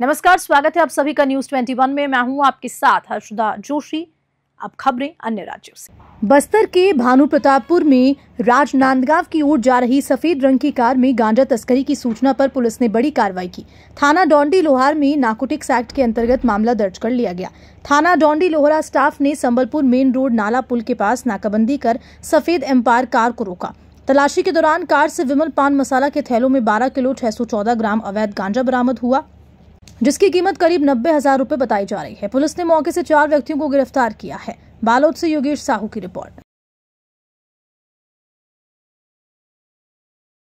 नमस्कार स्वागत है आप सभी का न्यूज 21 में मैं हूं आपके साथ हर्षदा जोशी अब खबरें अन्य राज्यों से बस्तर के भानु प्रतापपुर में राजनांदगांव की ओर जा रही सफेद रंग की कार में गांजा तस्करी की सूचना पर पुलिस ने बड़ी कार्रवाई की थाना डोंडी लोहार में नाकोटिक्स एक्ट के अंतर्गत मामला दर्ज कर लिया गया थाना डोंडी लोहरा स्टाफ ने संबलपुर मेन रोड नाला पुल के पास नाकाबंदी कर सफेद एम्पायर कार को रोका तलाशी के दौरान कार से विमल पान मसाला के थैलों में 12 किलो 614 ग्राम अवैध गांजा बरामद हुआ जिसकी कीमत करीब नब्बे हजार रूपए बताई जा रही है पुलिस ने मौके से चार व्यक्तियों को गिरफ्तार किया है बालोद से योगेश साहू की रिपोर्ट